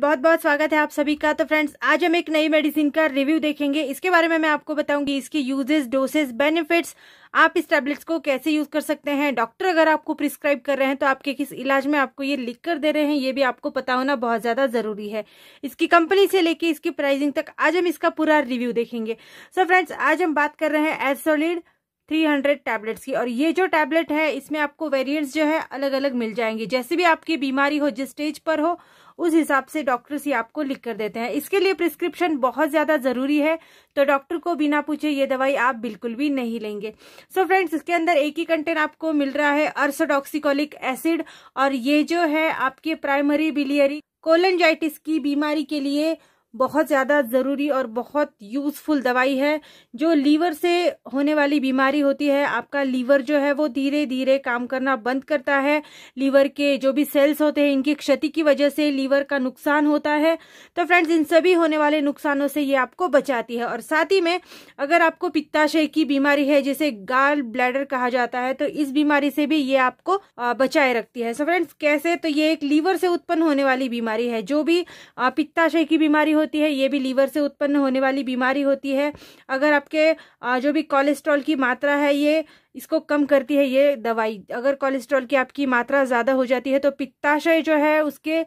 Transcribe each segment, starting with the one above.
बहुत बहुत स्वागत है आप सभी का तो फ्रेंड्स आज हम एक नई मेडिसिन का रिव्यू देखेंगे इसके बारे में मैं आपको बताऊंगी इसकी यूजेस डोसेस बेनिफिट्स आप इस टैबलेट्स को कैसे यूज कर सकते हैं डॉक्टर अगर आपको प्रिस्क्राइब कर रहे हैं तो आपके किस इलाज में आपको ये लिख कर दे रहे हैं ये भी आपको पता होना बहुत ज्यादा जरूरी है इसकी कंपनी से लेके इसकी प्राइसिंग तक आज हम इसका पूरा रिव्यू देखेंगे सो फ्रेंड्स आज हम बात कर रहे हैं एसोलिड 300 टैबलेट्स की और ये जो टैबलेट है इसमें आपको वेरिएंट्स जो है अलग अलग मिल जाएंगे जैसे भी आपकी बीमारी हो जिस स्टेज पर हो उस हिसाब से डॉक्टर्स ये आपको लिख कर देते हैं इसके लिए प्रिस्क्रिप्शन बहुत ज़्यादा ज़रूरी है तो डॉक्टर को बिना पूछे ये दवाई आप बिल्कुल भी नहीं लेंगे सो so फ्रेंड्स इसके अंदर एक ही कंटेंट आपको मिल रहा है अर्सोडॉक्सिकोलिक एसिड और ये जो है आपके प्राइमरी बिलियरी कोलनजाइटिस की बीमारी के लिए बहुत ज़्यादा ज़रूरी और बहुत यूज़फुल दवाई है जो लीवर से होने वाली बीमारी होती है आपका लीवर जो है वो धीरे धीरे काम करना बंद करता है लीवर के जो भी सेल्स होते हैं इनकी क्षति की वजह से लीवर का नुकसान होता है तो फ्रेंड्स इन सभी होने वाले नुकसानों से ये आपको बचाती है और साथ ही में अगर आपको पित्ताशय की बीमारी है जिसे गाल ब्लैडर कहा जाता है तो इस बीमारी से भी ये आपको बचाए रखती है सो so फ्रेंड्स कैसे तो ये एक लीवर से उत्पन्न होने वाली बीमारी है जो भी पित्ताशय की बीमारी हो होती है ये भी लीवर से उत्पन्न होने वाली बीमारी होती है अगर आपके जो भी कोलेस्ट्रॉल की मात्रा है ये इसको कम करती है ये दवाई अगर कोलेस्ट्रॉल की आपकी मात्रा ज़्यादा हो जाती है तो पित्ताशय जो है उसके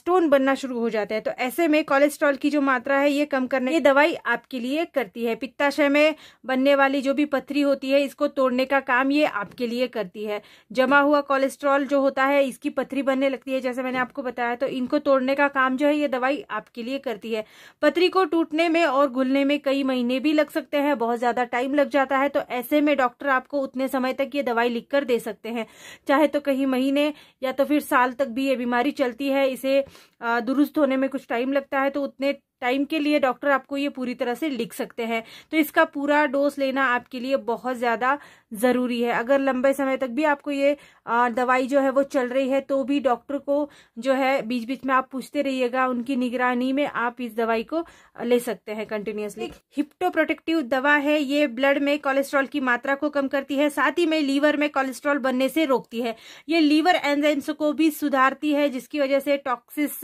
स्टोन बनना शुरू हो जाते हैं तो ऐसे में कोलेस्ट्रॉल की जो मात्रा है ये कम करने ये दवाई आपके लिए करती है पित्ताशय में बनने वाली जो भी पथरी होती है इसको तोड़ने का काम ये आपके लिए करती है जमा हुआ कोलेस्ट्रॉल जो होता है इसकी पथरी बनने लगती है जैसे मैंने आपको बताया तो इनको तोड़ने का काम जो है ये दवाई आपके लिए करती है पथरी को टूटने में और घुलने में कई महीने भी लग सकते हैं बहुत ज़्यादा टाइम लग जाता है तो ऐसे में डॉक्टर आपको उतने समय तक ये दवाई लिख कर दे सकते हैं चाहे तो कहीं महीने या तो फिर साल तक भी ये बीमारी चलती है इसे दुरुस्त होने में कुछ टाइम लगता है तो उतने टाइम के लिए डॉक्टर आपको ये पूरी तरह से लिख सकते हैं तो इसका पूरा डोज लेना आपके लिए बहुत ज़्यादा ज़रूरी है अगर लंबे समय तक भी आपको ये दवाई जो है वो चल रही है तो भी डॉक्टर को जो है बीच बीच में आप पूछते रहिएगा उनकी निगरानी में आप इस दवाई को ले सकते हैं कंटिन्यूसली हिप्टोप्रोटेक्टिव दवा है ये ब्लड में कोलेस्ट्रॉल की मात्रा को कम करती है साथ ही में लीवर में कोलेस्ट्रॉल बनने से रोकती है ये लीवर एंजाइम्स को भी सुधारती है जिसकी वजह से टॉक्सिस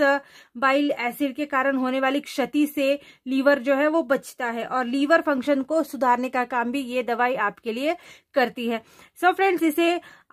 बाइल एसिड के कारण होने वाली क्षति गति से लीवर जो है वो बचता है और लीवर फंक्शन को सुधारने का काम भी ये दवाई आपके लिए करती है सो so फ्रेंड्स इसे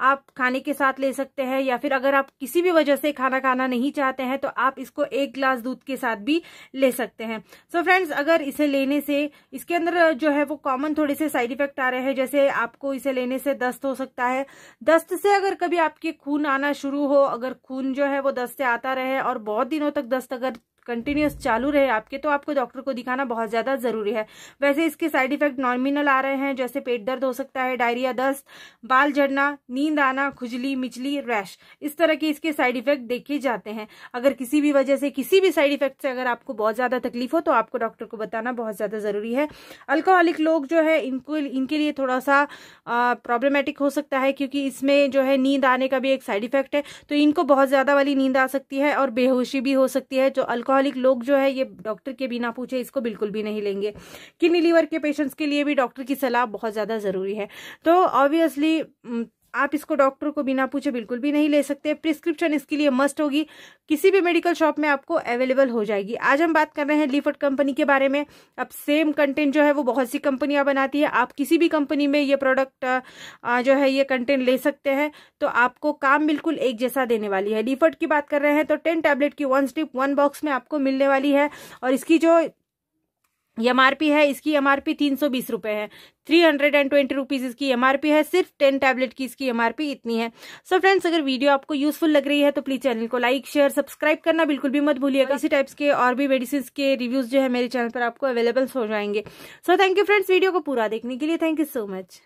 आप खाने के साथ ले सकते हैं या फिर अगर आप किसी भी वजह से खाना खाना नहीं चाहते हैं तो आप इसको एक ग्लास दूध के साथ भी ले सकते हैं सो so फ्रेंड्स अगर इसे लेने से इसके अंदर जो है वो कॉमन थोड़े से साइड इफेक्ट आ रहे हैं जैसे आपको इसे लेने से दस्त हो सकता है दस्त से अगर कभी आपके खून आना शुरू हो अगर खून जो है वो दस्त से आता रहे और बहुत दिनों तक दस्त अगर कंटिन्यूस चालू रहे आपके तो आपको डॉक्टर को दिखाना बहुत ज़्यादा ज़रूरी है वैसे इसके साइड इफेक्ट नॉर्मिनल आ रहे हैं जैसे पेट दर्द हो सकता है डायरिया दस्त बाल झड़ना नींद आना खुजली मिचली रैश इस तरह के इसके साइड इफेक्ट देखे जाते हैं अगर किसी भी वजह से किसी भी साइड इफेक्ट से अगर आपको बहुत ज़्यादा तकलीफ हो तो आपको डॉक्टर को बताना बहुत ज़्यादा ज़रूरी है अल्कोहलिक लोग जो है इनको इनके लिए थोड़ा सा प्रॉब्लमेटिक हो सकता है क्योंकि इसमें जो है नींद आने का भी एक साइड इफेक्ट है तो इनको बहुत ज़्यादा वाली नींद आ सकती है और बेहोशी भी हो सकती है जो अल्कोहल अल्कोहलिक लोग जो है ये डॉक्टर के बिना पूछे इसको बिल्कुल भी नहीं लेंगे किडनी लीवर के पेशेंट्स के लिए भी डॉक्टर की सलाह बहुत ज़्यादा ज़रूरी है तो ऑब्वियसली आप इसको डॉक्टर को बिना पूछे बिल्कुल भी नहीं ले सकते प्रिस्क्रिप्शन इसके लिए मस्ट होगी किसी भी मेडिकल शॉप में आपको अवेलेबल हो जाएगी आज हम बात कर रहे हैं लीफट कंपनी के बारे में अब सेम कंटेंट जो है वो बहुत सी कंपनियां बनाती है आप किसी भी कंपनी में ये प्रोडक्ट जो है ये कंटेंट ले सकते हैं तो आपको काम बिल्कुल एक जैसा देने वाली है लीफट की बात कर रहे हैं तो टेन टैबलेट की वन स्टिप वन बॉक्स में आपको मिलने वाली है और इसकी जो एमआरपी है इसकी एमआरपी तीन सौ बीस रुपए है three hundred and twenty rupees इसकी एमआरपी है सिर्फ टेन टैबलेट की इसकी एमआरपी इतनी है सो so फ्रेंड्स अगर वीडियो आपको यूजफुल लग रही है तो प्लीज चैनल को लाइक शेयर सब्सक्राइब करना बिल्कुल भी मत भूलिएगा इसी टाइप्स के और भी मेडिसिन के रिव्यूज जो है मेरे चैनल पर आपको अवेलेबल हो जाएंगे so thank you friends video को पूरा देखने के लिए थैंक यू सो मच